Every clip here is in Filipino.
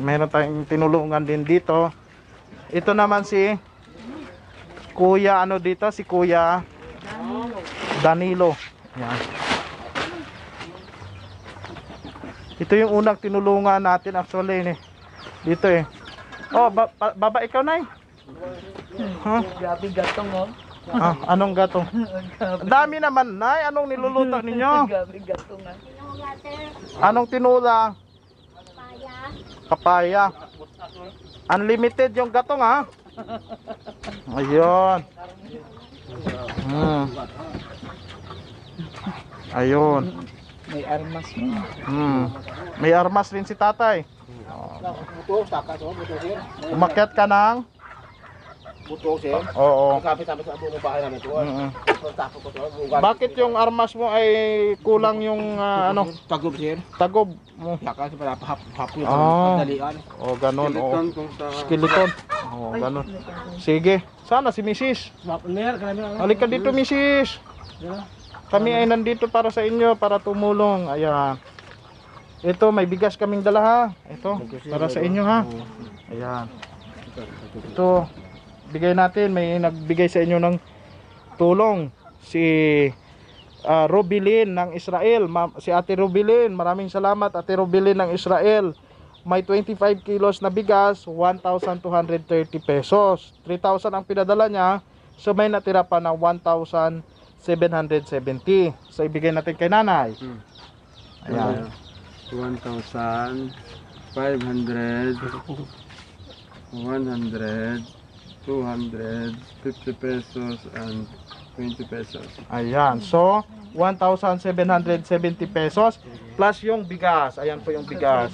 Meron tayong tinulungan din dito. Ito naman si Kuya ano dito si Kuya Danilo. Yan. Ito yung unang tinulungan natin actually ni. Eh. Dito eh. Oh, ba ba baba ikaw na eh. Huh? Grabe gatong oh. Ah, anong gatong? Dami naman, Nay. Anong niluluto ninyo? Ah. Anong tinulang? Papaya. Unlimited yung gatong ha. Ayun. Hmm. Ayun. May armas Hmm. May armas rin si tatay. Oh. Umakyat ka nang buto sir. Oo. Sabi-sabi sa buong bahay namin to. Mm -hmm. Tapo ko to. Bakit yung armas mo ay kulang yung uh, ano? Tagob sir. Tagob mo. Yaka sa para hap hap yung oh. O Oh, ganun. Oh. Skeleton oh. Kung sa... Skeleton. Oh, ganun. Sige. Sana si misis. Mrs. Halika dito Mrs. Kami ay nandito para sa inyo para tumulong. Ayan. Ito, may bigas kaming dala ha. Ito, para sa inyo ha. Ayan. Ito bigay natin may nagbigay sa inyo ng tulong si uh, ah, Robilin ng Israel Ma si Ate Robilin maraming salamat Ate Robilin ng Israel may 25 kilos na bigas 1,230 pesos 3,000 ang pinadala niya so may natira pa na 1,770 so ibigay natin kay nanay hmm. ayan 1,500 100 250 pesos and 20 pesos. Ayan. So, 1,770 pesos plus yung bigas. Ayan po yung bigas.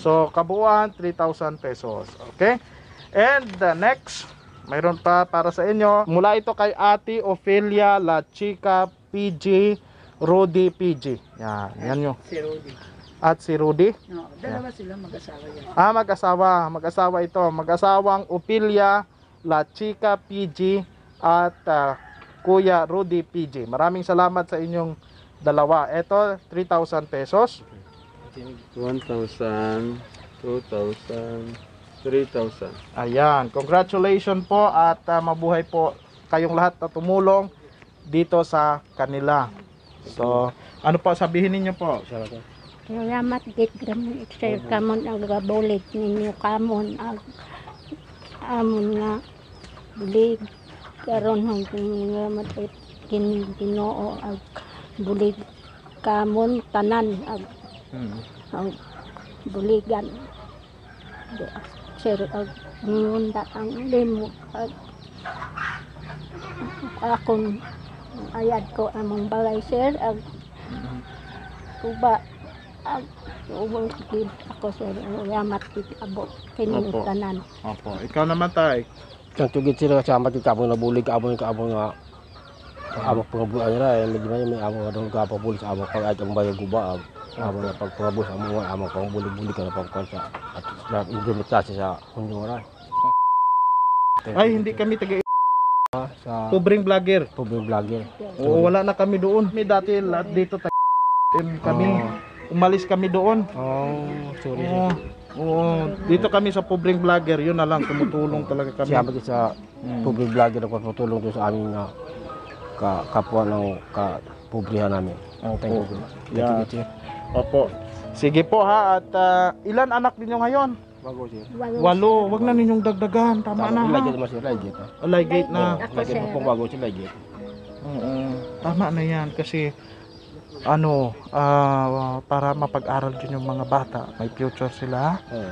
So, kabuuan 3,000 pesos. Okay? And the next, mayroon pa para sa inyo. Mula ito kay Ate Ophelia La Chica PG Rudy PG. Yan, yan yung. Si Rudy. At si Rudy? No, dalawa yeah. sila mag-asawa yan. Ah, mag-asawa. Mag-asawa ito. Mag-asawang Ophelia La Chica PG at uh, Kuya Rudy PG. Maraming salamat sa inyong dalawa. Ito, 3,000 pesos. 1,000, 2,000, 3,000. Ayan. Congratulations po at uh, mabuhay po kayong lahat na tumulong dito sa kanila. So, ano po sabihin ninyo po? Salamat. Salamat git gramon extra kamon ang ah, gabulit ninyo kamon ang amon nga bulig karon hangtod nga matit kin Ginoo ag bulig kamon tanan ag hmm. ang buligan De, sir ag ngunta ang demo ag akon ayad ko among balay sir ag uba ag ubang kid ako sir yamat kid abo kini tanan opo ikaw naman tay kang tugit sila kasama ti kabang nabulig kabang kabang nga amok pangabuan nila eh medyo may may amok adong kapabulis amok pag ay tambay gubaag ah, amok na pag pangabulis amok nga amok pang bulig-bulig na pang konsa at na implementasi sa Honduras ay hindi kami taga sa Pobreng vlogger. Pobreng vlogger. Oo, wala na kami doon. May dati lahat dito tayo kami umalis kami doon. Oh, sorry. Oo. Oo. Dito kami sa pobreng vlogger, yun na lang tumutulong talaga kami. Siya bagay sa mm. pobreng vlogger na tutulong doon sa amin na ah, ka, kapwa ng ka, pobrehan namin. Opo. Thank you. Yeah. Thank you, Opo. Sige po ha at ah, ilan anak ninyo ngayon? Bago sir. Walo. Wag na ninyong dagdagan. Tama na Tama ha. lagi naman sir, lagi ito. Alay gate na. Ako Lagi sir. mo pong bago sir, lagi. Oo. Tama na yan kasi ano uh, para mapag-aral din yung mga bata may future sila eh.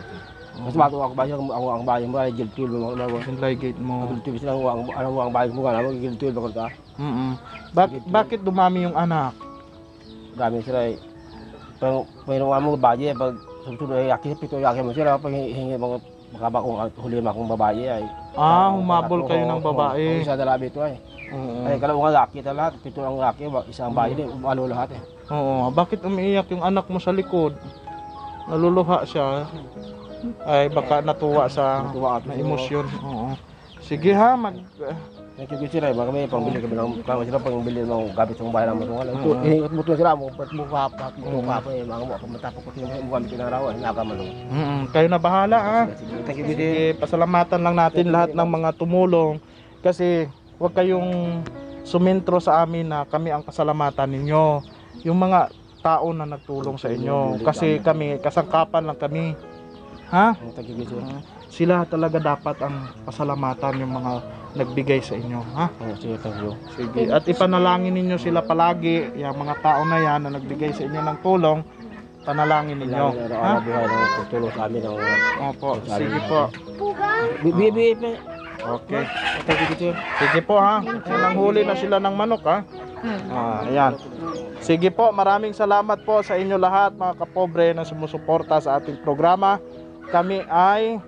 Mas bago ako bayan ako ang bayan mo ay giltil mo na ano, ano, mo. Sinlay gate mo. Giltil sila ako ang ang bayan mo kana giltil ano, ba ka? Mm. Bakit bakit dumami yung anak? Dami sila ay eh. pero pero mo bayan pag susunod ay eh, aki pito aki mo sila pag hingi mga makabakong huli mga babae ay. Eh. Ah, humabol kayo ng babae. Sa dalabi to ay. Oo. Ay, kalawang laki na lahat. Pito ang laki. isang ang bayan. Mm. Umalo lahat eh. Oo. Bakit umiiyak yung anak mo sa likod? Naluluha siya. Ay, baka natuwa sa natuwa at na emosyon. Oo. Sige ha, mag... Thank you, sir. Eh. Baka may pangbili ka ng kama sila, pangbili ng gamit ng bahay naman. Kung ingat mo to sila, mo pat mo kapat, mo kapat, eh, mga mo, kung matapok ko sila, mo kami pinarawa, eh, nakaman lang. Mm kayo na bahala, ha? Sige, pasalamatan lang natin lahat ng mga tumulong. Kasi huwag kayong sumintro sa amin na kami ang kasalamatan ninyo. Yung mga tao na nagtulong sa inyo. Kasi kami, kasangkapan lang kami. Ha? Sila talaga dapat ang pasalamatan yung mga nagbigay sa inyo. Ha? Oh, sige. At ipanalangin ninyo sila palagi, yung mga tao na yan na nagbigay sa inyo ng tulong, panalangin ninyo. Ha? Tulong sa amin. Opo, sige po. Bibi, Okay. Okay, dito. Sige po ha. Nanghuli na sila ng manok ha. Hmm. Ah, ayan. Sige po, maraming salamat po sa inyo lahat mga kapobre na sumusuporta sa ating programa. Kami ay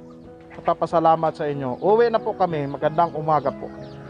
papasalamat sa inyo. Uwi na po kami. Magandang umaga po.